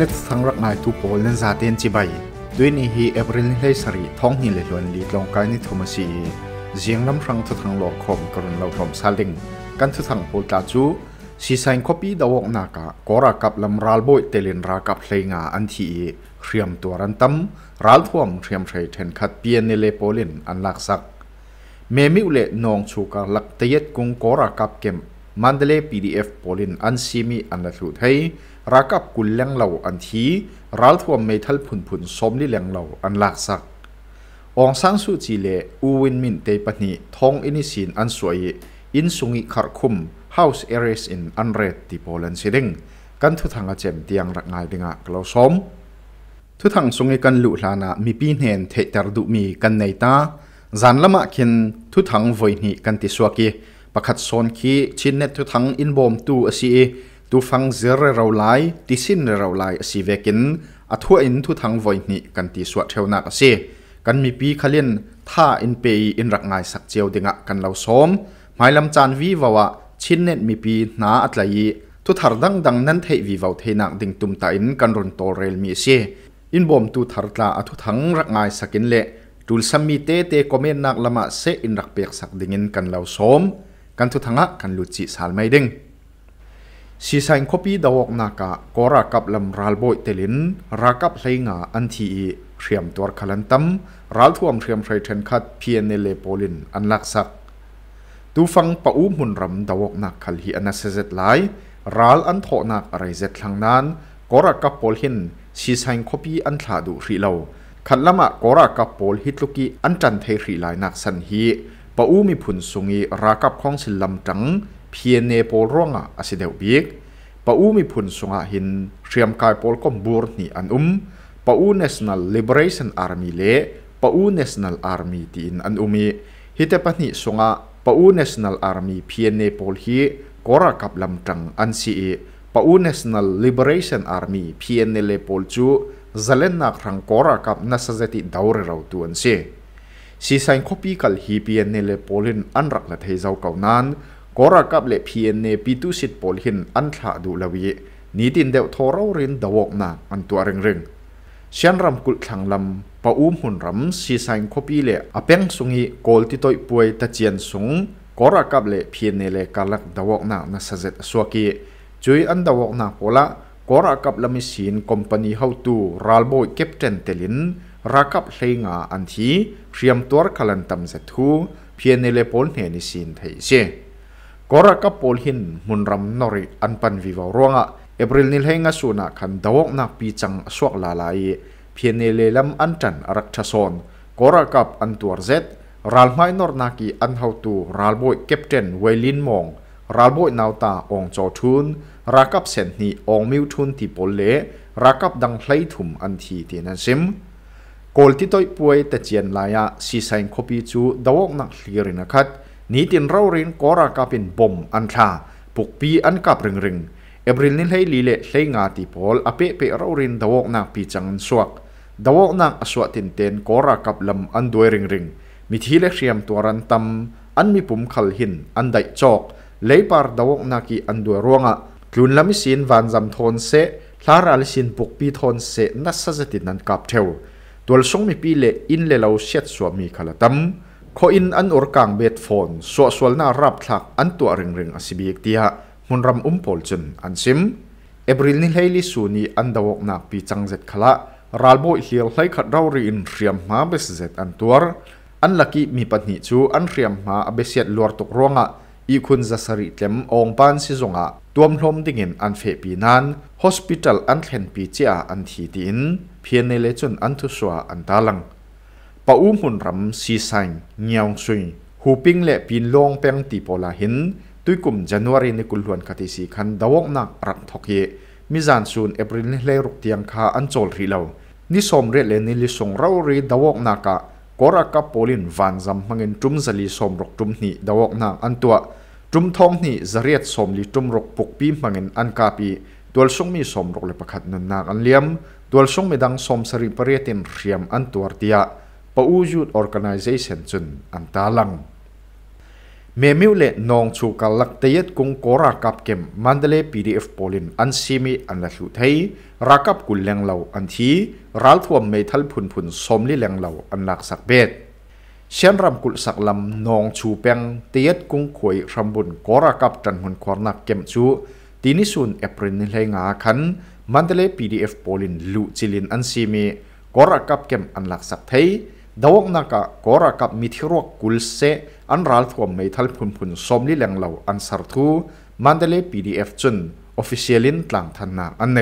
เนตทั้งรักนายทูโปเลนซาเตียนจิบายด้วยนี้ฮีเอบริลเลสรีท้องหินเลลวนลีลงกายนิทมซีเสียงลำรังทุทังหลอกคมกรุณเราพรมซาลิงกันทุทังโปลตาจูสีสันคปีดาวกนากะกอรากับลำรัลบอยเตลินรากับเพลงาอันทีเรียมตัวรันตั้มรัลท่วมเรียมใช้เทนขัดเปียนในเลโปลินอันลักซักเมมิอุเลนองชูกาลักเตยตกุงกอรากับเกมมันเดเลปีดีเอฟโปลินอันซีมีอันละสุดให้รักับกุลแหลงเหล่าอันทีรัลทวมเมทัลผุนผุนสมลิแหลงเหล่าอันหลากสักองสังสุจีเลอูวินมินเตปนิทองอินิสินอันสวยอินสุงิขรดคุมเฮาส์เอเรสอินอันเรดติโปลันซิดิงกันทุทังอาเจมตียงรักงายดิงะกลาวสมทุทังสุงิกันลุลานะมีปีเนนเทตรดุมีกันในตาจันละมะคินทุทังไวนิกันติสวกีประคัดโซนคีชินเนทุทังอินบอมตูอซีตูฟังเสอเราลายติสินเราลายสิเวกิน อัทวินทุทังวอยนี่กันตีสวดเทวนาเสิกันมีปีขลิ่นท่าอินเปย์อินรักงายสักเจียวดิงะกันเราสมหมายลำจานวีวาวะชินเน็ตมีปีนาอัตลีทุทารดังดังนั้นเทวีวาวเทนักดิงตุมตาอินกันรุนโตเรลมีเสียอินบอมตูวทารตาอัทุทังรักงายสักินเละดูสมีเตเตก็เมนนักละมาเสอินรักเปียกสักดิงินกันเราสมกันทุทังะกันลุจิสารไม่ดิงสีสันคบีดาวกนากะกอรักับลำรัลโบยเตลินรักับไซงาอันทีเรียมตัวคลันตัมรัลทวมเรียมไซเทนคัดพียนเนเลโปลินอันลักสักดูฟังปะอูมุนรำดาวกนักขลิอันเซจซตไลรัลอันโทนักอะไรเจ็ดทางนั้นกอรักับโปลินสีสันคบีอันลาดูรีเลวขันละมะกอรักับโปลฮิตลุกีอันจันเทรีไลนักสันฮีปะอูมีผุนสุงีรักับของสิลลำจังพียนเนโปลร่วงอ่ะอาศัยเดวบิกปาอูมีพุนสงะหินเรียมกายโปลกอมบูร์นี่อันอุมปาอูน n a t น o n a ล Liberation Army เล่ปาอูน n a t i o ลอาร์มีตีนอันอุมีฮิตเปนีิสงะปาอู National Army เพียนเนโปลฮีกอรากับลำจังอันซีเอปะอูน a t i น n a l ล i b e r a t i o n Army เพียนเนเลโปลจูจะเล่นนักรังกอรากับนัสเซติดาวเราวตัวนซีซีสันคบีกัลฮีพียนเนเลโปลินอันรักละเทเจ้าเก่านั้นกรากับเลพีเอ็นเนปิตุสิตปอลหินอันทะดูลวีนี่ดินเดวทอร์รินดาวกนาอันตัวเริงเริงเชียนรำกุลทางลำปะอุ้มหุ่นรำสีสันคบีเล่อเปียงสุงีโกลติโตัป่วยตะเจียนสุงกรากับเลพีเอ็นเนเลกาลักดาวกนานาสเซตสวกีจุยอันดาวกนาพพละกรากับลมิสินคอมพานีเฮาตูรัลโบยเก็บเจนเตลินรักับเฮลงอันทีเตรียมตัวขลันตำเซทูเพียนเนเลปอลเฮนิสินไทยเ่ kora ka pol hin munram nori anpan viva ronga april nil henga suna kan dawok na pi chang aswak la lai phiane lelam antan arak thason kora kap antuar zet ral mai nor na ki an how tu ral boy captain wailin mong ral boy nauta ong cho thun rakap sen ni ong miu thun ti pol le rakap dang hlai thum an thi ti nan sim kol ti toy puai ta chien laya si sain copy chu dawok na hlirin khat นี้ตินเราเรียนกอรากาเป็นบ่มอันชาปุกปีอันกับเริงเริงเอบริลนิลให้ลีเล่ใช้งาติพอลอเปเปเราเรียนดาวกนักปีจังสวกดาวกนักสวกตินเตนกอรากับลำอันด้วยริงเริงมีทีเล็กเสียมตัวรันตำอันมีปุ่มขัลหินอันไดจอกเลยปาร์ดาวกนักีอันด้วยร่วงอ่ะกลุ่นลำมิสินวันจำทนเสทาราลิสินปุกปีทนเสนัสสตินันกับเทวตัวสงมีปีเล่อินเล่เราเช็ดสวมีขลตัมคออินอันอุรกังเบ็ดฟอนสวสวลนารับทักอันตัวเริงเริงอสิบิกเดียมุนรำอุมพอลจนอันซิมเอบริลนิเฮลิสูนีอันดาวกนักปีจังเจ็ดขละรัลโบอิฮิลไลคัดเราเรียนเรียมมาเบสเจ็ดอันตัวอันลักกี้มีปัญหาจูอันเรียมมาอเบสเซียลวรตกรวงะอีคุณจะสริเต็มองปานซิจงอ่ะตัวมลมดิเงินอันเฟปีนั้นฮอสพิตอลอันเห็นปีเจ้าอันทีดินเพียงในเลจุนอันทุสวาอันตาลังปะอุ้มหุ่นรำซีสันเงียงซุยหูปิงและปีนลงเปียงตีโปลาหินตุยกลุ่มจันวารีในกุลวนคติสีคันดาวกนักรักทอกเยมิจานซูนเอปรินเลรุกเตียงคาอันโจลรีเลวนิสมเรเลนิลิสงเรารีดาวกนากกอรักกับโปลินวันจำมังเงินจุมสลีสมรกจุมหนีดาวกนากอันตัวจุมทองหนีจะเรียดสมลีจุมรกปุกปีมังเงินอันกาปีตัวุงมีสมรกเลประคัดนุนนางอันเลียมตัวุงไม่ดังสมสริปเรียติมเรียมอันตัวเตียปอูยูดออร์แกไนเซชันจุนอันตาลังเมมิวเลนองชูกัลลักเตียดกุงกอรากับเกมมันเดเลปีดีเอฟโพลินอันซีมีอันละสุดให้รักับกุลแรงเหล่าอันทีรัลทวมเมทัลพุนพุนสมลิแรงเหล่าอันหลักสักเบ็ดเช่นรำกุลสักลำนองชูเปียงเตียดกุงข่วยรำบุญกอรากับจันหุนควรนักเกมชูตีนิสุนเอปรินเลงอาคันมันเดเลปีดีเอฟโพลินลุจิลินอันซีมีกอรากับเกมอันหลักสักเทยดาวงนักกอรักับมิถิรวกกุลเซอันรัลทวมไม่ทัลพุนพุนสมลีแหลงเหล่าอันสารทูมันเดเลปีดีเอฟจุนออฟฟิเชียลินตลังทันนาอันใน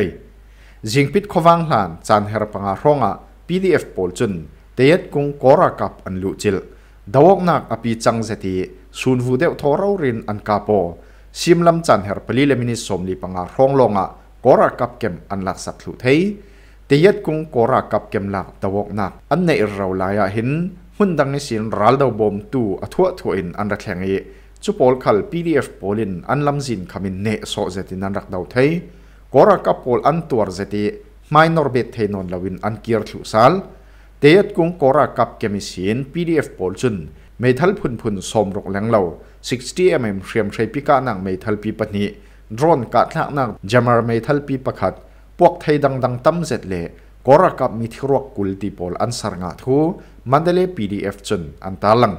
จิงปิดขวางหลานจานเฮรปังอารงอ่ะพีดีเอฟปอลจุนเตยดกุงกอรักับอันลุจิลดาวงนักอภิจังเจตีสุนฟูเดวทอร์รินอันกาโปซิมลำจันเฮรปลีเลมินิสมลิปังอารงลงอ่ะกอรักับเกมอันลักสัตลุเทยเตียดกุงกรากับเกมลักตะวกนักอันในเราลายหินหุ่นดังในสินรัลดาวบอมตูอัทวทวินอันรักแข่งเอจุปอลคัล PDF ปอลินอันลำสินคำินเนสโซเจตินันรักดาวไทยกรากับปอลอันตัวเจติไมนอร์เบตเทนอนลาวินอันเกียร์ถุสัลเตียดกุงกรากับเกมิสิน PDF ปอลจุนเมทัลพุนพุนสมรกแหลงเห่า 60mm เรียมใช้พิกานังเมทัลปีปนีโดรนกัดนักนังจามาร์เมทัลปีประคัดพวกไทยดังดังตั้มเสร็จเลยก็รักับมิที่รักกุลติปอลอันสรงาทูมันเดลพีดีเอฟจนอันตาลัง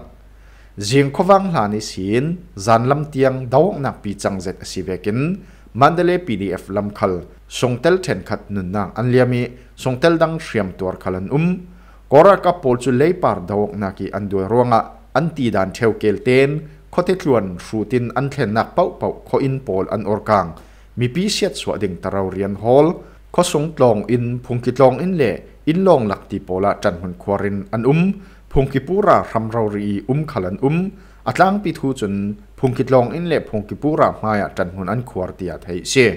จิงขวังหลานิสินจันลำเตียงดาวนักปีจังเจ็ดสิเวกินมันเดลพีดีเอฟลำคัลส่งเตลเทนขัดนุนนางอันเลียมีส่งเตลดังเสียมตัวขลันอุมก็รักับปอลจุเลยปาร์ดาวนักีอันดัวร่วงะอันตีดันเทวเกลเตนข้อเท็จล้วนสูตินอันเทนนักเป่าเป่าข้ออินปอลอันออร์กังมีปีเสียดสวดิงตาราเรียนฮอลข้อสงตรองอินพุงกิตรองอินเล่อินลองหลักตีโปละจันหุนควารินอันอุ้มพุงกิปูระรำเรารีอุ้มขลันอุ้มอัตลังปีทูจนพุงกิตรองอินเล่พุงกิปูระมายจันหุนอันควาริยาไทยเสีย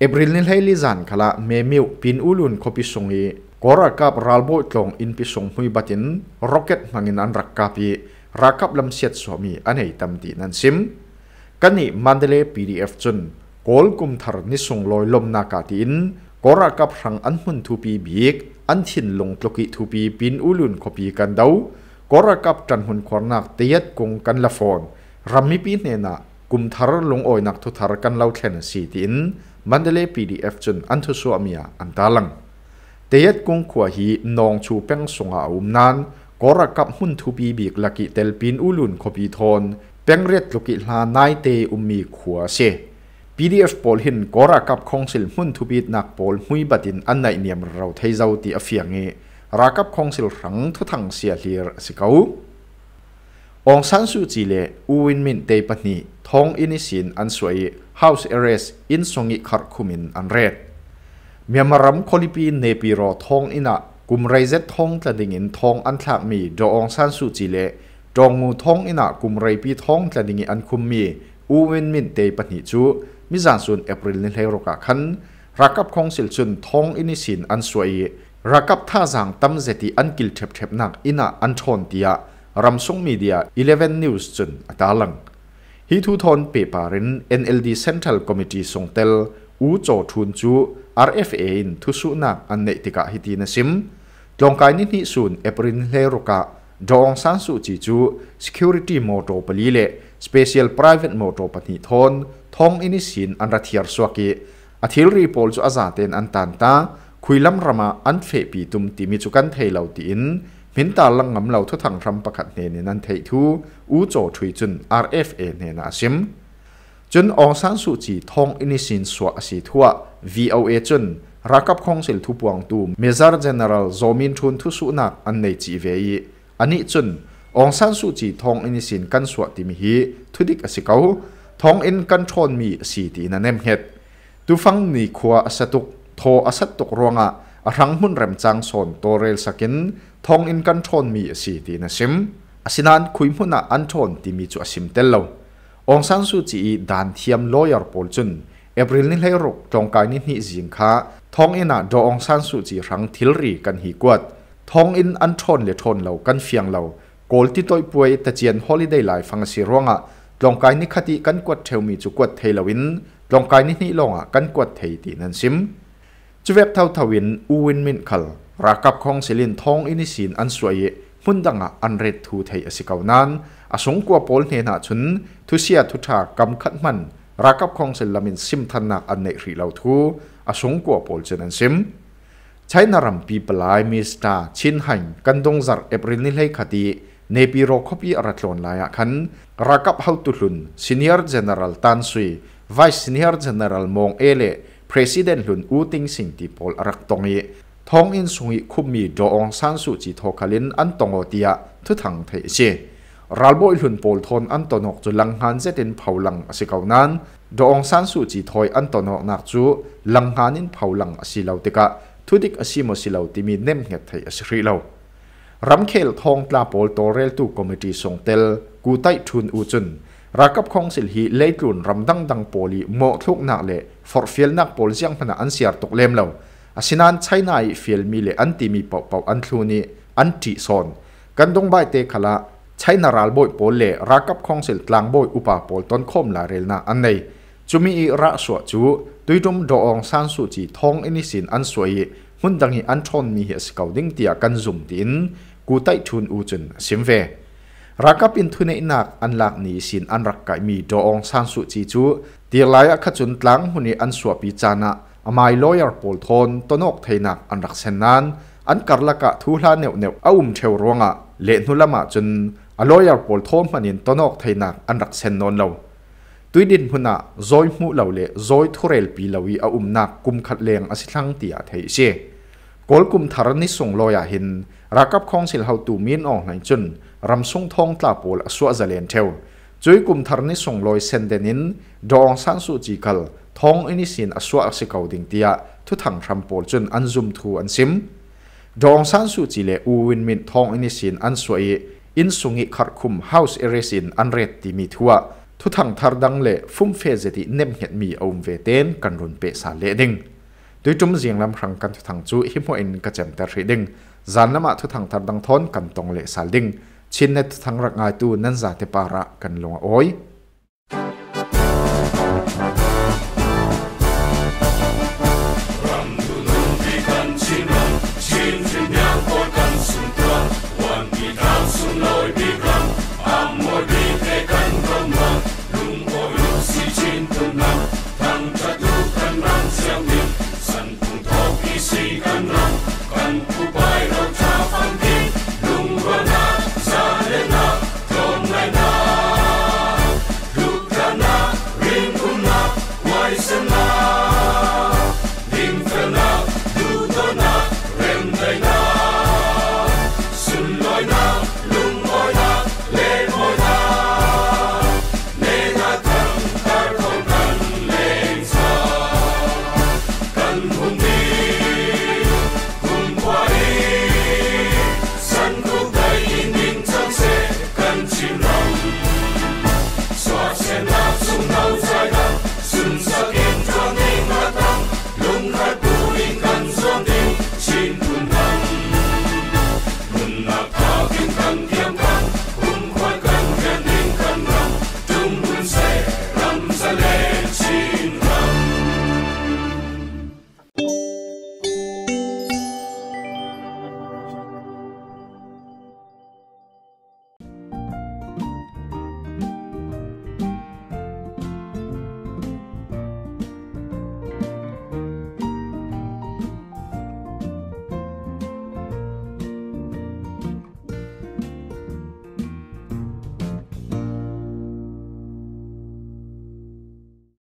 เอบริลนิลเฮลิซันขละเมมิวปินอุลุนคบิสงอีกอรักับรัลโบตรองอินปิสงหุยบัตินร็อกเก็ตมังินอันรักกับีรักกับลำเสียดสวมีอันให้ตำตีนันซิมกันนี่มันเดเลปีดีเอฟจนกอลกุมทารนิส่งลอยลมนากาตินกอรากับรังอันมุนทูปีบีกอันทินลงตลกิทูปีปินอุลุนคบีกันเดากอรากับจันหุนขวานักเตียดกงกันละฟอนรัมมิปีเนนะกุมทารลงออยนักทุทารกันเล่าแทนสีตินมันเดเลปีดีเอฟจนอันทุสัวมียอันตาลังเตียดกงขวาีนองชูเป้งสงอาอุมนานกอรากับหุนทูปีบีกลักิเตลปินอุลุนคบีทอนเป้งเรียดลกิลานายเตอุมีขวเซพีดีเออลหินกอรากับคงสิลมุนทุบิดนักปอลมุยบัดินอันในเนี่ยมเราเทยเจ้าตีอเฟียงเอรากับคงสิลรังทุทังเสียเหลียสิเขาองสันสุจิเลอูวินมินเตปนีทองอินิสินอันสวย House เ r r e s t อินสงิคาร์คุมินอันเรดมีมารำคอลิปีเนปิโรทองอินะกุมไรเซททองตะดิงินทองอันทักมีโจองสันสุจิเลจองมูทองอินะกุมไรปีทองตะดิงินอันคุมมีอูวินมินเตปนีจูมิจานซุนเอปริลนิเลโรกาคันรักับคงสิลซุนทองอินิสินอันสวยรักับท่าจางตั้มเจติอันกิลเทปเทปนักอินาอันชนเตียรัมซงมีเดียอีเเลวนนิวส์จุนอตาลังฮิทูทอนเปปารินเเออ็น NLD Central Committee ส่งเตลอูโจทุนจูอา r f เอินทุสุนักอันเนติกาฮิตินซิมจงกายนินิสุนเอปรินเลโรกาดองสันสุจิจู Security มอโตปลีเล Special Private มอโตปนิทอนทองอินิสินอันระเทียร์สวกีอาทิลรีพอลจูอาซาเตนอันตันตาคุยลัำรามาอันเฟปีตุมติมิจุกันเทเหล่าตินมินตาลังงำเหล่าทุทังรำประคันเนนนันเททูอูโจทุยจุน RFA เนนาซิมจุนองสันสุจีทองอินิสินสวสีทัว VOA จุนรักับคงสิลทุปวงตูมเมซาร์เจเนอรัลโจมินทุนทุสุนักอันในจีเวีอันนี้จุนองสันสุจีทองอินิสินกันสวติมิฮีทุดิกอสิเขาท้องอินกันชนมีสีตีนันเอ็มเหตุตุฟังนี่ขัวอสตุกโทอสตุกรวงอ่ะรังมุ่นเรมจังสนตัวเรลสกินท้องอินกันชนมีสีตีนันซิมอสินันคุยมุนอะอันชนที่มีจุดซิมเตลโลองสันสุจีดันเทียมลอยร์ปอลจุนเอบริลนี่เลยรุกจงกายนี่นี่จิงค่ะท้องอินอ่ะดอองสันสุจีรังทิลรีกันฮีกวดท้องอินอันชนเลชนเรากันเฟียงเราโกลที่ตัวป่วยตะเจียนฮอลิเดย์ไลฟ์ฟังสีรวงอ่ะลงกายนิคติกันกวดเทวมีจุกวดเทลวินลงกายนิหนิลงอ่ะกันกวดเทตินันซิมจุเวบเท่าทวินอูวินมินคัลรักับของเซลินทองอินิสินอันสวยมุนดังอ่ะอันเรดทูเทยสิกาวนั้นอสงกัวโพลเนนาชุนทุเสียทุชากำขัดมันรักับของเซลมินซิมทันนักอันเนรีเลาทูอสงกัวโพลเจนันซิมใช้นารำปีปลายมีสตาชินหันกันดงจักเอปรินิเลคดีเนปิโรคบีอรัตลนลายคันรักับฮาตุลุนซีเนียร์เจเนอรัลตันซุยไวายซีเนียร์เจเนอรัลมองเอเลประธานลุนอูติงสิงติปอลรักตงยีท้องอินสุงอีคุมมีดองสันสุจิทอคาลินอันตงอติยาทุทังเทเชรัลบยลุนปอลทอนอันตนกจุลังฮันเจตินเผาลังสิเกานั้นดองสันสุจิทอยอันตนกนักจูลังฮันินเผาลังสิเลาติกะ ทุดิกอสิมสิเลาติมีเนมเหตไทยสิริเลารำเคลทองตาโปลโตเรลตูคอมมิตีส่งเตลกูไตทุนอุจุนรักับของสิลฮีเลตุนรำดังดังโปลีโมทุกนักเละฟอร์ฟิลนักโปลเซียงพนาอันเสียตกเลมเลวอาศินันใช้นายฟิลมีเลอันติมีเป่าเป่าอันทูนีอันติซอนกันดงใบเตขละใช้นาราลบอยโปเลรักับของสิลกลางบอยอุปาโปลต้นคมลาเรลนาอันในจุมีอีระสวจูตุยดุมดอองซานสุจีทองอินิสินอันสวยหุ่นดังหิอันทนมีเหสเกาดิ้งเตียกันซุ่มติน กูไตทุนอูจุนสิมเวรักับอินทุนอินักอันลักนี้สินอันรักไกมีดองสันสุจิจูเตีลายขจุนตลังหุ่นอันสวปีจานะอามายลอยร์ปอลทอนตนกไทยนักอันรักเซนนันอันกัลกะทุลาเนวเนวอาุมเทวรวงะ เลนุลมาจนอลอยร์ปอลทอนมันินตนกไทยนักอันรักเซนนนเราตุยดินพุนะจอยมูเหล่าเล่จอยทุเรลปีเหลาวีอาอุมนักกุมขัดเลงอสิทังตียาเทยเชกอลกุมทารนิส่งลอยหินรักกับคองสิลเฮาตูมีนอองในจุนรำส่งทองตาโปลสวาจะเลนเทวจุยกุมทารนิส่งลอยเซนเดนิน ดองสันสุจิกลทองอินิสินอสวาะสิเกาดิงตียาทุทังรำโปลจุนอันซุมทูอันซิมดองสันสุจิเลอูวินมินทองอินิสินอันสวยอินสุงิขัดคุมเฮาส์เอเรสินอันเรตติมีทัว thu thẳng thar đăng lệ phung phê dễ thì nem hiện mì ông um về tên cần run pệ xả lệ đinh tuy chúng riêng làm rằng cần thu thẳng chú hiếm hoa in cả chém ta rỉ đinh dàn lắm ạ thu thẳng thar đăng thôn cần tổng lệ xả đinh chín nét thu thẳng rạc ngài tu nên giả tế bà rạ cần lùng ối